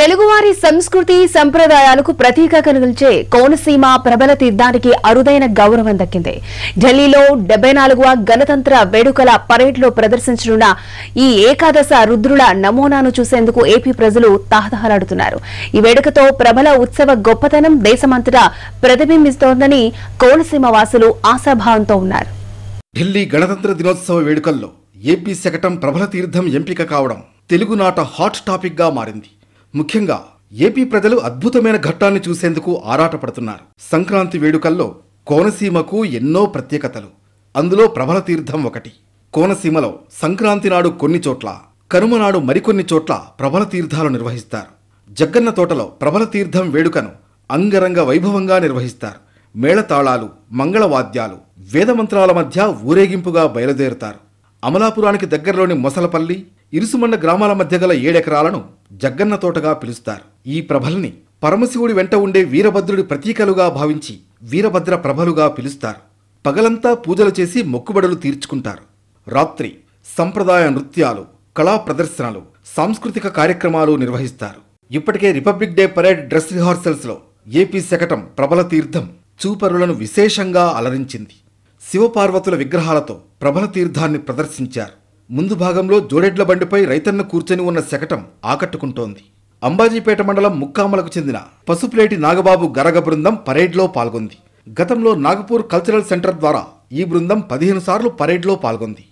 తెలుగువారి సంస్కృతి సంప్రదాయాలకు ప్రతీక కనుగొల్చే కోనసీమ ప్రబల తీర్థానికి అరుదైన గౌరవం దక్కింది ఢిల్లీలో డెబ్బై నాలుగవ గణతంత్ర వేడుకల పరేడ్లో ప్రదర్శించనున్న ఈ ఏకాదశ రుద్రుల నమూనాను చూసేందుకు ఏపీ ప్రజలు తాహతహలాడుతున్నారు ఈ వేడుకతో ప్రబల ఉత్సవ గొప్పతనం దేశమంతటా ప్రతిబింబిస్తోందని కోనసీమ వాసులు ఆశాభావంతో ఉన్నారు ఢిల్లీ గణతంత్ర దినోత్సవ వేడుకల్లో ఏపీ శకటం ప్రబల తీర్థం ఎంపిక కావడం తెలుగునాట హాట్ టాపిక్గా మారింది ముఖ్యంగా ఏపీ ప్రజలు అద్భుతమైన ఘట్టాన్ని చూసేందుకు ఆరాటపడుతున్నారు సంక్రాంతి వేడుకల్లో కోనసీమకు ఎన్నో ప్రత్యేకతలు అందులో ప్రబల తీర్థం ఒకటి కోనసీమలో సంక్రాంతి నాడు కొన్ని చోట్ల కనుమనాడు మరికొన్ని చోట్ల ప్రబల తీర్థాలు నిర్వహిస్తారు జగ్గన్న తోటలో ప్రబల తీర్థం వేడుకను అంగరంగ వైభవంగా నిర్వహిస్తారు మేళతాళాలు మంగళవాద్యాలు వేదమంత్రాల మధ్య ఊరేగింపుగా బయలుదేరుతారు అమలాపురానికి దగ్గరలోని మొసలపల్లి ఇరుసుమండ గ్రామాల మధ్య గల ఏడెకరాలను జగ్గన్న తోటగా పిలుస్తారు ఈ ప్రభల్ని పరమశివుడి వెంట ఉండే వీరభద్రుడి ప్రతీకలుగా భావించి వీరభద్ర ప్రభలుగా పిలుస్తారు పగలంతా పూజలు చేసి మొక్కుబడులు తీర్చుకుంటారు రాత్రి సంప్రదాయ నృత్యాలు కళా ప్రదర్శనలు సాంస్కృతిక కార్యక్రమాలు నిర్వహిస్తారు ఇప్పటికే రిపబ్లిక్ డే పరేడ్ డ్రెస్ రిహార్సల్స్లో ఏపీ శకటం ప్రబల తీర్థం చూపరులను విశేషంగా అలరించింది శివపార్వతుల విగ్రహాలతో ప్రబల తీర్థాన్ని ప్రదర్శించారు ముందు భాగంలో జోడెడ్ల బండిపై రైతన్న కూర్చొని ఉన్న శకటం ఆకట్టుకుంటోంది అంబాజీపేట మండలం ముక్కామలకు చెందిన పసుపులేటి నాగబాబు గరగ బృందం పరేడ్లో పాల్గొంది గతంలో నాగపూర్ కల్చరల్ సెంటర్ ద్వారా ఈ బృందం పదిహేను సార్లు పరేడ్లో పాల్గొంది